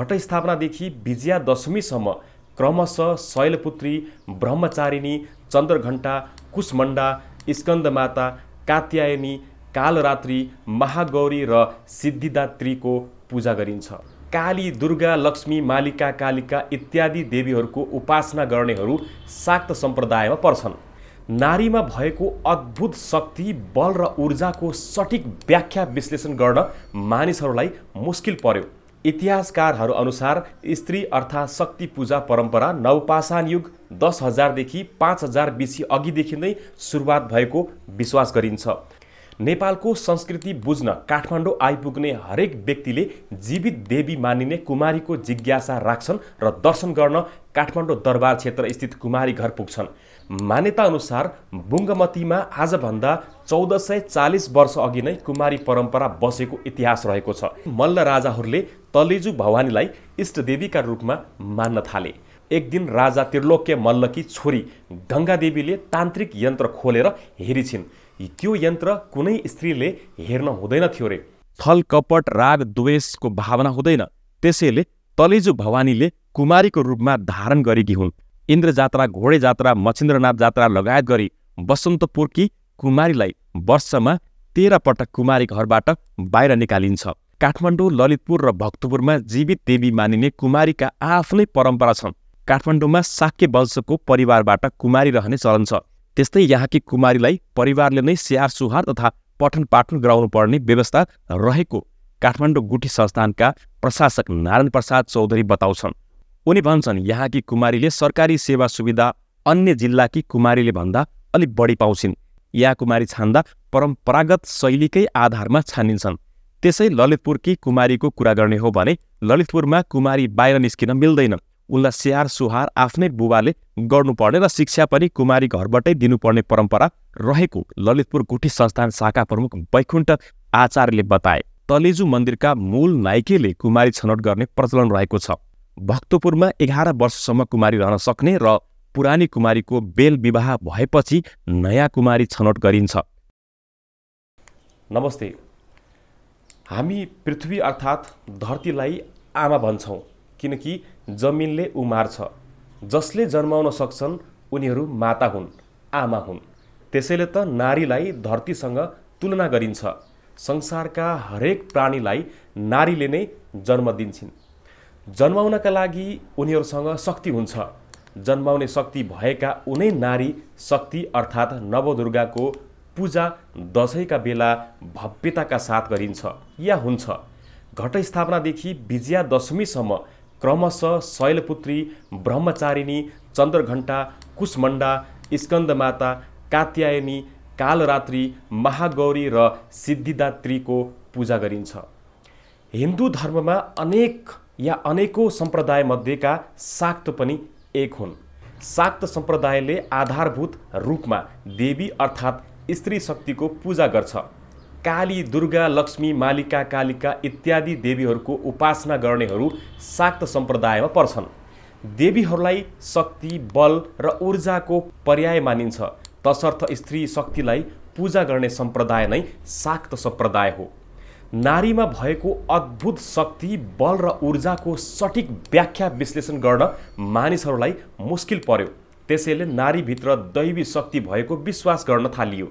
घटस्थापनादेखि विजया दशमीसम्म क्रमशः शैलपुत्री ब्रह्मचारिणी चन्द्रघण्टा कुष्मण्डा स्कन्दमाता कात्यायनी कालरात्री महागौरी र सिद्धिदात्रीको पूजा गरिन्छ काली दुर्गा लक्ष्मी मालिका कालिका इत्यादि देवीहरूको उपासना गर्नेहरू शाक्त सम्प्रदायमा पर्छन् नारीमा भएको अद्भुत शक्ति बल र ऊर्जाको सठिक व्याख्या विश्लेषण गर्न मानिसहरूलाई मुस्किल पर्यो इतिहासकारहरू अनुसार स्त्री अर्थात् शक्ति पूजा परम्परा नवपाषाण युग दस हजारदेखि पाँच हजार बिसी अघिदेखि नै सुरुवात भएको विश्वास गरिन्छ नेपालको संस्कृति बुझ्न काठमाडौँ आइपुग्ने हरेक व्यक्तिले जीवित देवी मानिने कुमारीको जिज्ञासा राख्छन् र दर्शन गर्न काठमाडौँ दरबार क्षेत्र स्थित कुमारी घर पुग्छन् मान्यता अनुसार बुङ्गमतीमा आजभन्दा चौध सय चालिस वर्ष अघि नै कुमारी परम्परा बसेको इतिहास रहेको छ मल्ल राजाहरूले तलेजु भवानीलाई इष्टदेवीका रूपमा मान्न थाले एक दिन राजा त्रिलोक्य मल्लकी छोरी गङ्गादेवीले तान्त्रिक यन्त्र खोलेर हेरिछिन् त्यो यन्त्र कुनै स्त्रीले हेर्न हुँदैन थियो रे थल कपट राग द्वेषको भावना हुँदैन त्यसैले तलेजु भवानीले कुमारीको रूपमा धारण गरेकी हुन् इंद्र जात्रा घोडे जात्रा मच्छिन्द्रनाथ जात्रा लगायत गरी बसन्तपुरकी कुमारीलाई वर्षमा तेरह पटक कुमारी घरबाट बाहिर निकालिन्छ काठमाडौँ ललितपुर रक्तपुर में जीवित देवी मानने कुमारी का आफ्नै परंपरा छन् में शाक्य वंशको परिवारबाट कुमारी रहने चलन तस्त त्यस्तै यहाँकी कुमारीलाई परिवारले नै स्याहार सुहार तथा पठन पाठन पड़ने व्यवस्था रहे काठमाडौँ गुठी संस्थान का प्रशासक नारायण प्रसाद चौधरी बताउँछन् उनी भन्छन् यहाँकी कुमारीले सरकारी सेवा सुविधा अन्य जिल्लाकी कुमारीले भन्दा अलिक बढी पाउँछिन् यहाँ कुमारी छान्दा परम्परागत शैलीकै आधारमा छानिन्छन् त्यसै ललितपुरकी कुमारीको कुरा गर्ने हो भने ललितपुरमा कुमारी बाहिर निस्किन मिल्दैन उनलाई स्याहार सुहार आफ्नै बुबाले गर्नुपर्ने र शिक्षा पनि कुमारी घरबाटै दिनुपर्ने परम्परा रहेको ललितपुर गुठी संस्थान शाखा प्रमुख वैकुण्ठ आचार्यले बताए तलेजु मन्दिरका मूल नाइकेले कुमारी छनौट गर्ने प्रचलन रहेको छ भक्तपुरमा एघार वर्षसम्म कुमारी रहन सक्ने र पुरानी कुमारीको बेल विवाह भएपछि नयाँ कुमारी छनौट गरिन्छ नमस्ते हामी पृथ्वी अर्थात् धरतीलाई आमा भन्छौँ किनकि जमिनले उमार्छ जसले जन्माउन सक्छन् उनीहरू माता हुन् आमा हुन् त्यसैले त नारीलाई धरतीसँग तुलना गरिन्छ संसारका हरेक प्राणीलाई नारीले नै जन्म दिन्छन् जन्माउनका लागि उनीहरूसँग शक्ति हुन्छ जन्माउने शक्ति भएका उनै नारी शक्ति अर्थात् नवदुर्गाको पूजा दसैँका बेला भव्यताका साथ गरिन्छ या हुन्छ घटस्थापनादेखि विजयादशमीसम्म क्रमशः शैलपुत्री ब्रह्मचारिणी चन्द्रघण्टा कुष्मण्डा स्कन्दमाता कात्यायनी कालरात्री महागौरी र सिद्धिदात्रीको पूजा गरिन्छ हिन्दू धर्ममा अनेक या अनेकौँ सम्प्रदायमध्येका साक्त पनि एक हुन् शाक्त सम्प्रदायले आधारभूत रूपमा देवी अर्थात् स्त्री शक्तिको पूजा गर्छ काली दुर्गा लक्ष्मी मालिका कालिका इत्यादि देवीहरूको उपासना गर्नेहरू साक्त सम्प्रदायमा पर्छन् देवीहरूलाई शक्ति बल र ऊर्जाको पर्याय मानिन्छ तसर्थ स्त्री शक्तिलाई पूजा गर्ने सम्प्रदाय नै साक्त सम्प्रदाय हो नारीमा भएको अद्भुत शक्ति बल र ऊर्जाको सठिक व्याख्या विश्लेषण गर्न मानिसहरूलाई मुस्किल पर्यो त्यसैले नारीभित्र दैवी शक्ति भएको विश्वास गर्न थालियो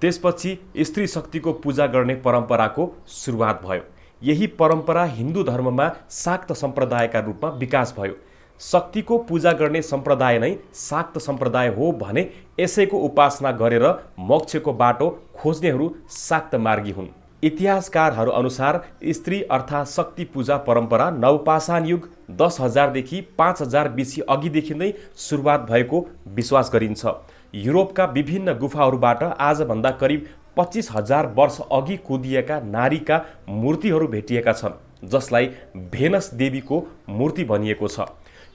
त्यसपछि स्त्री शक्तिको पूजा गर्ने परम्पराको सुरुवात भयो यही परम्परा हिन्दू धर्ममा शाक्त सम्प्रदायका रूपमा विकास भयो शक्तिको पूजा गर्ने सम्प्रदाय नै शाक्त सम्प्रदाय हो भने यसैको उपासना गरेर मोक्षको बाटो खोज्नेहरू शाक्त मार्गी हुन् इतिहासकारहरू अनुसार स्त्री अर्थात् शक्ति पूजा परम्परा नवपाषाण युग दस हजारदेखि पाँच हजार बिसी अघिदेखि नै सुरुवात भएको विश्वास गरिन्छ युरोपका विभिन्न गुफाहरूबाट आजभन्दा करिब पच्चिस हजार वर्ष अघि कुदिएका नारीका मूर्तिहरू भेटिएका छन् जसलाई भेनस देवीको मूर्ति भनिएको छ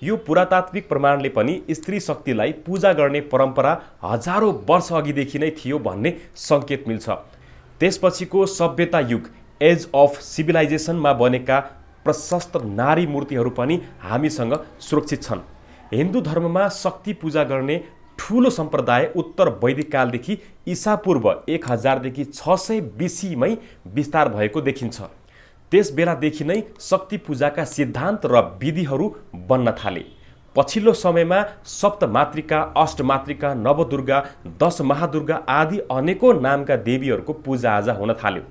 यो पुरातात्विक प्रमाणले पनि स्त्री शक्तिलाई पूजा गर्ने परम्परा हजारौँ वर्ष अघिदेखि नै थियो भन्ने सङ्केत मिल्छ त्यसपछिको सभ्यता युग एज अफ सिभिलाइजेसनमा बनेका प्रशस्त नारी मूर्तिहरू पनि हामीसँग सुरक्षित छन् हिन्दू धर्ममा शक्ति पूजा गर्ने ठुलो सम्प्रदाय उत्तर वैदिक कालदेखि इसापूर्व एक हजारदेखि छ सय बिसीमै विस्तार भएको देखिन्छ त्यस बेलादेखि नै शक्ति पूजाका सिद्धान्त र विधिहरू बन्न थाले पछिल्लो समयमा सप्तमातृका अष्टमातृका नवदुर्गा दश महादुर्गा आदि अनेकौँ नामका देवीहरूको पूजाआजा हुन थाल्यो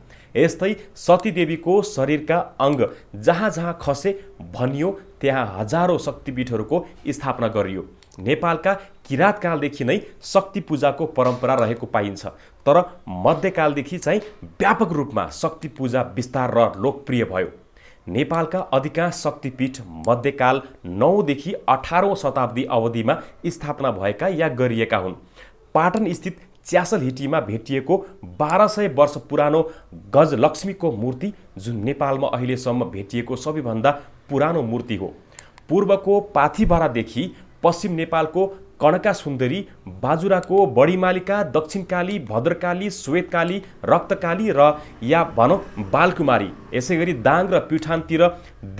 यस्तै सतीदेवीको शरीरका अङ्ग जहाँ जहाँ खसे भनियो त्यहाँ हजारौँ शक्तिपीठहरूको स्थापना गरियो नेपालका किराँतकालदेखि नै शक्ति पूजाको परम्परा रहेको पाइन्छ तर मध्यकालदेखि चाहिँ व्यापक रूपमा शक्ति पूजा विस्तार र लोकप्रिय भयो नेपालका अधिकांश शक्तिपीठ मध्यकाल नौदेखि अठारौँ शताब्दी अवधिमा स्थापना भएका या गरिएका हुन् पाटनस्थित च्यासलहिटीमा भेटिएको बाह्र सय वर्ष पुरानो गजलक्ष्मीको मूर्ति जुन नेपालमा अहिलेसम्म भेटिएको सबैभन्दा पुरानो मूर्ति हो पूर्वको पाथिभरादेखि पश्चिम नेपालको कणका सुन्दरी बाजुराको बढीमालिका दक्षिणकाली भद्रकाली श्वेतकाली रक्तकाली र या भनौँ बालकुमारी यसै गरी दाङ र प्युठानतिर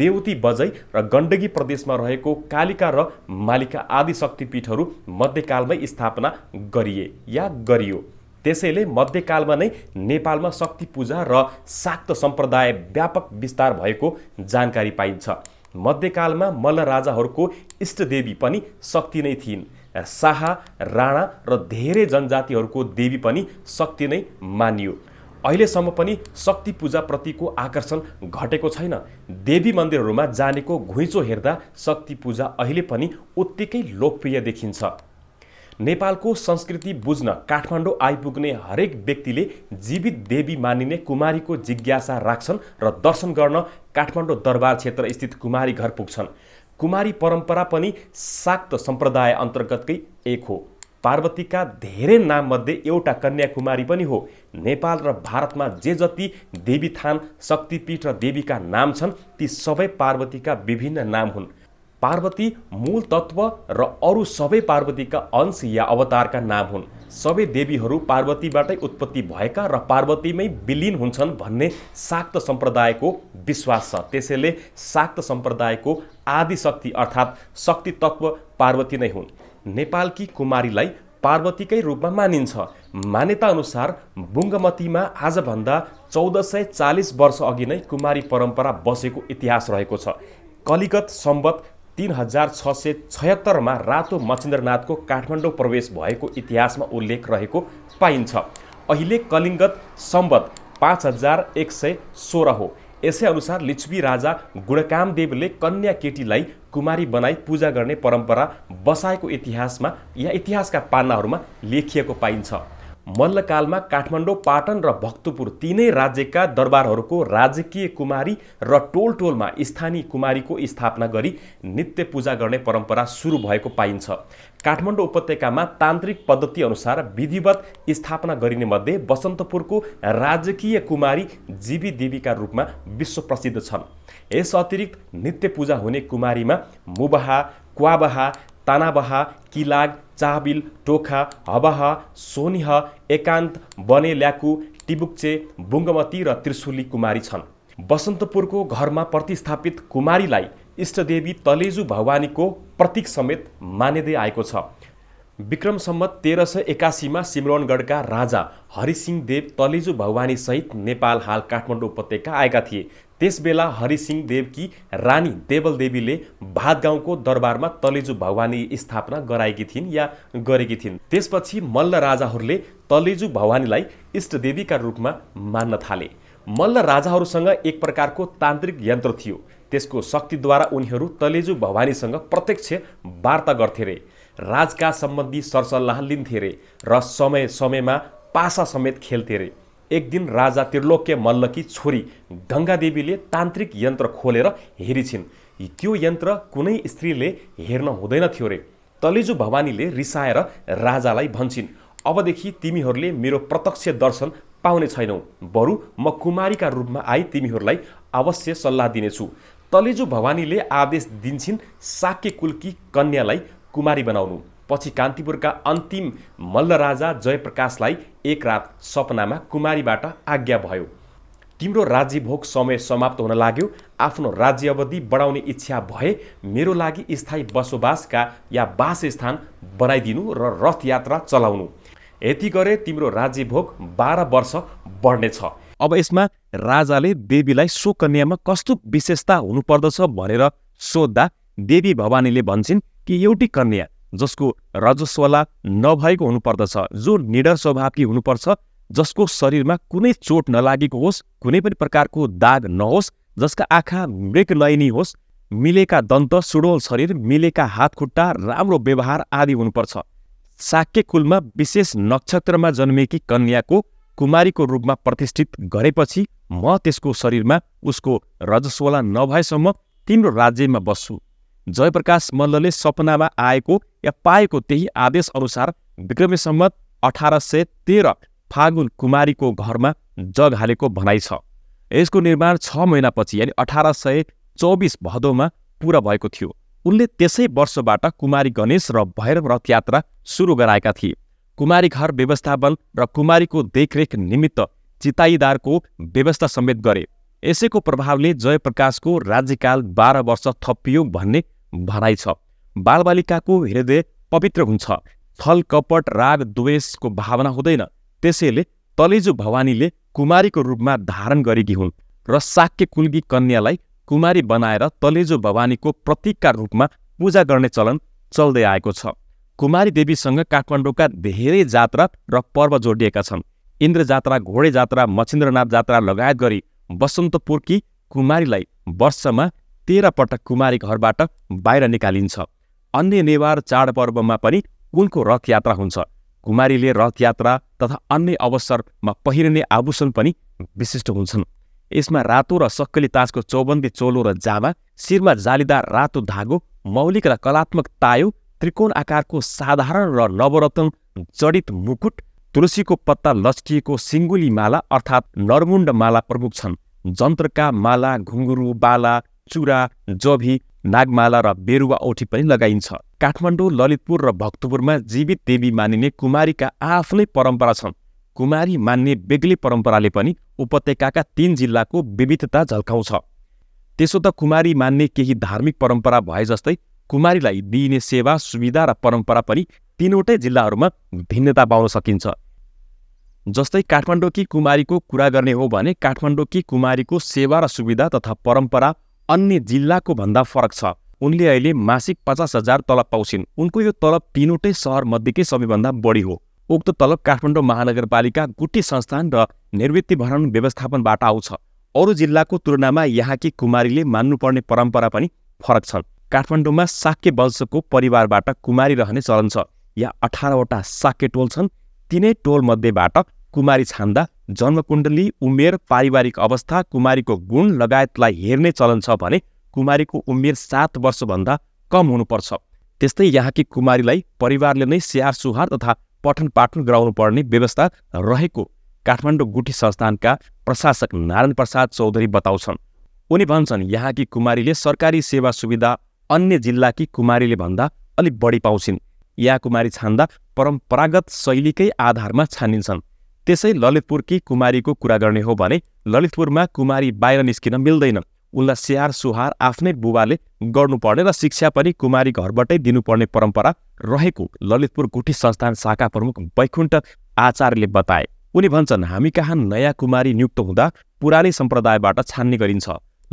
देउती बजै र गण्डकी प्रदेशमा रहेको कालिका र मालिका आदि शक्तिपीठहरू मध्यकालमै स्थापना गरिए या गरियो त्यसैले मध्यकालमा नै नेपालमा शक्ति पूजा र शाक्त सम्प्रदाय व्यापक विस्तार भएको जानकारी पाइन्छ मध्यकालमा मल्ल राजाहरूको इष्टदेवी पनि शक्ति नै थिइन् शाह राणा र धेरै जनजातिहरूको देवी पनि शक्ति नै मानियो अहिलेसम्म पनि शक्ति पूजाप्रतिको आकर्षण घटेको छैन देवी मन्दिरहरूमा जानेको घुइँचो हेर्दा शक्ति पूजा अहिले पनि उत्तिकै लोकप्रिय देखिन्छ नेपालको संस्कृति बुझ्न काठमाडौँ आइपुग्ने हरेक व्यक्तिले जीवित देवी मानिने कुमारीको जिज्ञासा राख्छन् र दर्शन गर्न काठमाडौँ दरबार क्षेत्र स्थित कुमारी घर पुग्छन् कुमारी परम्परा पनि शाक्त सम्प्रदाय अन्तर्गतकै एक हो पार्वतीका धेरै नाममध्ये एउटा कन्याकुमारी पनि हो नेपाल र भारतमा जे जति देवीथान शक्तिपीठ र देवीका नाम छन् ती सबै पार्वतीका विभिन्न नाम हुन् पार्वती मूल तत्त्व र अरू सबै पार्वतीका अंश या अवतारका नाम हुन् सबै देवीहरू पार्वतीबाटै उत्पत्ति भएका र पार्वतीमै विलिन हुन्छन् भन्ने शाक्त सम्प्रदायको विश्वास छ त्यसैले शाक्त सम्प्रदायको आदिशक्ति अर्थात् शक्ति तत्त्व पार्वती नै हुन् नेपालकी कुमारीलाई पार्वतीकै रूपमा मानिन्छ मान्यताअनुसार बुङ्गमतीमा आजभन्दा चौध सय चालिस वर्ष अघि नै कुमारी परम्परा बसेको इतिहास रहेको छ कलिगत सम्बत तिन हजार छ सय छयत्तरमा रातो मचिन्द्रनाथको काठमाडौँ प्रवेश भएको इतिहासमा उल्लेख रहेको पाइन्छ अहिले कलिङ्गत सम्बत पाँच हजार एक सय सोह्र हो यसैअनुसार लिच्छवी राजा गुणकामदेवले कन्या केटीलाई कुमारी बनाई पूजा गर्ने परम्परा बसाएको इतिहासमा या इतिहासका पानाहरूमा लेखिएको पाइन्छ मल्लकालमा काठमाडौँ पाटन र भक्तपुर तिनै राज्यका दरबारहरूको राजकीय कुमारी र टोल टोलमा स्थानीय कुमारीको स्थापना गरी नित्य पूजा गर्ने परम्परा सुरु भएको पाइन्छ काठमाडौँ उपत्यकामा तान्त्रिक पद्धतिअनुसार विधिवत स्थापना गरिने मध्ये बसन्तपुरको राजकीय कुमारी जीवी देवीका रूपमा विश्व प्रसिद्ध छन् यस अतिरिक्त नित्य पूजा हुने कुमारीमा मुबहा क्वाबहा तानाबहा किलाग चाबिल टोखा हबाह सोनिह एकान्त बने ल्याकु टिबुक्चे बुङ्गमती र त्रिशुली कुमारी छन् बसन्तपुरको घरमा प्रतिस्थापित कुमारीलाई इष्टदेवी तलेजु भवानीको प्रतीक समेत मानिँदै आएको छ विक्रम सम्मत तेह्र सय एकासीमा सिमरनगढका राजा हरिसिंहदेव तलेजु सहित नेपाल हाल काठमाडौँ उपत्यका आएका थिए त्यसबेला देवकी रानी देवलदेवीले भात गाउँको दरबारमा तलेजु भवानी स्थापना गराएकी थिइन् या गरेकी थिइन् त्यसपछि मल्ल राजाहरूले तलेजु भवानीलाई इष्टदेवीका रूपमा मान्न थाले मल्ल राजाहरूसँग एक प्रकारको तान्त्रिक यन्त्र थियो त्यसको शक्तिद्वारा उनीहरू तलेजु भवानीसँग प्रत्यक्ष वार्ता गर्थे रे राजका सम्बन्धी सरसल्लाह लिन्थे रे र समय समयमा पासा समेत खेल्थे रे एक दिन राजा त्रिलोक्य मल्लकी छोरी गङ्गादेवीले तान्त्रिक यन्त्र खोलेर हेरिछिन् त्यो यन्त्र कुनै स्त्रीले हेर्न हुँदैन थियो रे तलेजु भवानीले रिसाएर राजालाई भन्छन् अबदेखि तिमीहरूले मेरो प्रत्यक्ष दर्शन पाउने छैनौ बरु म कुमारीका रूपमा आई तिमीहरूलाई अवश्य सल्लाह दिनेछु तलेजु भवानीले आदेश दिन्छन् साक्य कुलकी कन्यालाई कुमारी बनाउनु पछि कान्तिपुरका अन्तिम मल्ल राजा जयप्रकाशलाई एक रात सपनामा कुमारीबाट आज्ञा भयो तिम्रो राज्यभोग समय समाप्त हुन लाग्यो आफ्नो राज्य अवधि बढाउने इच्छा भए मेरो लागि स्थायी बसोबासका या वासस्थान बनाइदिनु र रथयात्रा चलाउनु यति गरे तिम्रो राज्यभोग बाह्र वर्ष बढ्नेछ अब यसमा राजाले देवीलाई सो कन्यामा कस्तो विशेषता हुनुपर्दछ भनेर सोद्धा देवी भवानीले भन्छन् कि एउटी कन्या जसको रजस्वला नभएको हुनुपर्दछ जो निडर स्वभावकी हुनुपर्छ जसको शरीरमा कुनै चोट नलागेको होस् कुनै पनि प्रकारको दाग नहोस् जसका आँखा मृगलयनी होस् मिलेका दन्त सुडोल शरीर मिलेका हातखुट्टा राम्रो व्यवहार आदि हुनुपर्छ शाक्य कुलमा विशेष नक्षत्रमा जन्मेकी कन्याको कुमारीको रूपमा प्रतिष्ठित गरेपछि म त्यसको शरीरमा उसको रजस्वला नभएसम्म तिम्रो राज्यमा बस्छु जयप्रकाश मल्लले सपनामा आएको या पाएको त्यही आदेशअनुसार विक्रमे सम्मत अठार सय तेह्र फागुन कुमारीको घरमा जग हालेको भनाइ छ यसको निर्माण छ महिनापछि यानि अठार सय चौबिस भदौमा पुरा भएको थियो उनले त्यसै वर्षबाट कुमारी गणेश र भैरव रथयात्रा सुरु गराएका थिए कुमारी घर व्यवस्थापन र कुमारीको देखरेख निमित्त चिताईदारको व्यवस्था समेत गरे यसैको प्रभावले जयप्रकाशको राज्यकाल बाह्र वर्ष थपियो भन्ने भनाइ छ को हृदय पवित्र हुन्छ छल कपट राग द्वेषको भावना हुँदैन त्यसैले तलेजु भवानीले कुमारीको रूपमा धारण करेकी हुन् र शाक्य कुलगी कन्यालाई कुमारी बनाएर प्रतीक का रूप में पूजा करने चलन चलते आएको छ कुमारी देवीसँग का धरें जात्रा र पर्व जोडिएका छन् घोडे जात्रा मच्छिन्द्रनाथ जात्रा लगायत गरी बसन्तपुरकी कुमारीलाई वर्षमा तेरह पटक कुमारी घरबाट बाहर निकालिन्छ अन्य नेवार चाडपर्वमा में उनको रथयात्रा हुन्छ रथयात्रा तथा अन्य में पहिरिने आभूषण पनि विशिष्ट हुन्छन् यसमा रातो र सक्कली ताजको चौबन्दी चोलो र जामा शिरमा जालीदार रातो धागो मौलिक रलात्मक कलात्मक तायो त्रिकोण को साधारण र जडित मुकुट तुलसी को पत्ता लस्किएको सिङ्गुली माला अर्थ नरमुण्ड माला प्रमुख जंत्र का माला घुङ्गुरु बाला चुरा जभी नागमाला र बेरुवा ओठी पनि लगाइन्छ काठमाडौँ ललितपुर र भक्तपुरमा जीवित देवी मानिने कुमारीका आफ्नै परम्परा छन् कुमारी मान्ने बेग्लै परम्पराले पनि उपत्यकाका तीन जिल्लाको विविधता झल्काउँछ त्यसो त कुमारी मान्ने केही धार्मिक परम्परा भए जस्तै कुमारीलाई दिइने सेवा सुविधा र परम्परा पनि तीनवटै जिल्लाहरूमा भिन्नता पाउन सकिन्छ जस्तै काठमाडौँकी कुमारीको कुरा गर्ने हो भने काठमाडौँकी कुमारीको सेवा र सुविधा तथा परम्परा अन्य जिल्लाको भन्दा फरक छ उनले अहिले मासिक पचास हजार तलब पाउँछिन् उनको यो तलब तिनवटै सहरमध्येकै सबैभन्दा बढी हो उक्त तलब काठमाडौँ महानगरपालिका गुटी संस्थान र निर्वृत्ति निर्वृत्तिभरण व्यवस्थापनबाट आउँछ अरू जिल्लाको तुलनामा यहाँकी कुमारीले मान्नुपर्ने परम्परा पनि फरक छन् काठमाडौँमा साक्य वंशको परिवारबाट कुमारी रहने चलन छ यहाँ अठारवटा साक्य टोल छन् तिनै टोलमध्येबाट कुमारी छान्दा जन्म उमेर पारिवारिक अवस्था कुमारीको गुण लगायतलाई हेर्ने चलन छ भने कुमारीको उमेर सात वर्षभन्दा कम हुनुपर्छ त्यस्तै यहाँकी कुमारीलाई परिवारले नै स्याहार सुहार तथा पठन पाठन गराउनु पर्ने व्यवस्था रहेको काठमाडौँ गुठी संस्थानका प्रशासक नारायण प्रसाद चौधरी बताउँछन् उनी भन्छन् यहाँकी कुमारीले सरकारी सेवा सुविधा अन्य जिल्लाकी कुमारीले भन्दा अलिक बढी पाउँछिन् यहाँ कुमारी छान्दा परम्परागत शैलीकै आधारमा छानिन्छन् त्यसै ललितपुरकी कुमारीको कुरा गर्ने हो भने ललितपुरमा कुमारी बाहिर निस्किन मिल्दैनन् उनलाई स्याहार सुहार आफ्नै बुबाले गर्नुपर्ने र शिक्षा पनि कुमारी घरबाटै दिनुपर्ने परम्परा रहेको ललितपुर गुठी संस्थान शाखा प्रमुख वैकुण्ठ आचार्यले बताए उनी भन्छन् हामी कहाँ नयाँ कुमारी नियुक्त हुँदा पुरानै सम्प्रदायबाट छान्ने गरिन्छ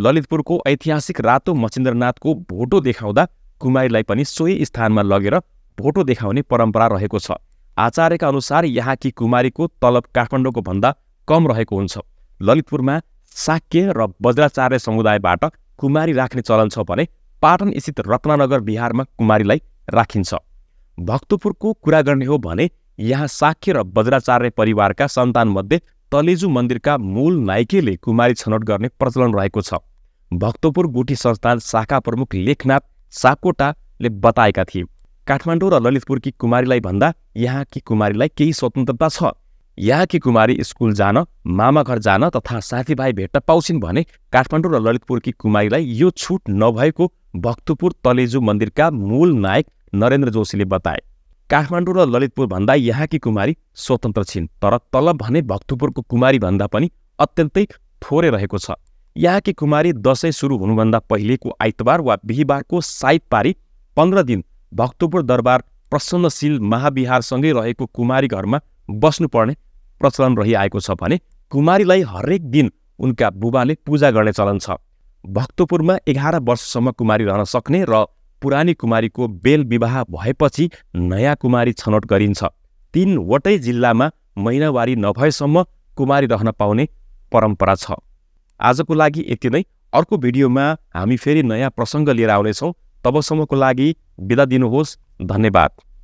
ललितपुरको ऐतिहासिक रातो मचिन्द्रनाथको भोटो देखाउँदा कुमारीलाई पनि सोही स्थानमा लगेर भोटो देखाउने परम्परा रहेको छ आचार्य आचार्यका अनुसार यहाँ कुमारी को तलब काठमंडों को भाग कम हो ललितपुर में शाक्य रज्राचार्य समुदाय समुदायबाट कुमारी राख्ने चलन छ भने पाटनस्थित रत्ननगर बिहारमा कुमारीलाई राखिन्छ भक्तपुरको कुरा गर्ने हो भने यहाँ शाक्य र संतान मध्य तलेजू मंदिर का मूल नाइके कुमारी छनौट करने प्रचलन रहेको भक्तपुर गुठी संस्थान शाखा प्रमुख लेखनाथ सापकोटाले बताएका थिए काठमाडौँ र ललितपुरकी कुमारीलाई भन्दा यहाँकी कुमारीलाई केही स्वतन्त्रता छ यहाँकी कुमारी स्कुल जान मामा जान तथा साथीभाइ भेट्न पाउँछिन् भने काठमाडौँ र ललितपुरकी कुमारीलाई यो छुट नभएको भक्तपुर तलेजु मन्दिरका मूल नायक नरेन्द्र जोशीले बताए काठमाडौँ र ललितपुर भन्दा यहाँकी कुमारी स्वतन्त्र छिन् तर तलब भने भक्तपुरको कुमारी भन्दा पनि अत्यन्तै थोरै रहेको छ यहाँकी कुमारी दसैँ सुरु हुनुभन्दा पहिलेको आइतबार वा बिहिबारको साइत पारी पन्ध्र दिन भक्तपुर दरबार प्रसन्नशील महाविहारसँगै रहेको कुमारी घरमा बस्नुपर्ने प्रचलन रहिआएको छ भने कुमारीलाई हरेक दिन उनका बुबाले पूजा गर्ने चलन छ भक्तपुरमा एघार वर्षसम्म कुमारी रहन सक्ने र पुरानी कुमारीको बेल विवाह भएपछि नयाँ कुमारी छनौट गरिन्छ तिनवटै जिल्लामा महिनावारी नभएसम्म कुमारी रहन पाउने परम्परा छ आजको लागि यति नै अर्को भिडियोमा हामी फेरि नयाँ प्रसङ्ग लिएर आउनेछौँ तबसम्मको लागि बिदा दिनुहोस् धन्यवाद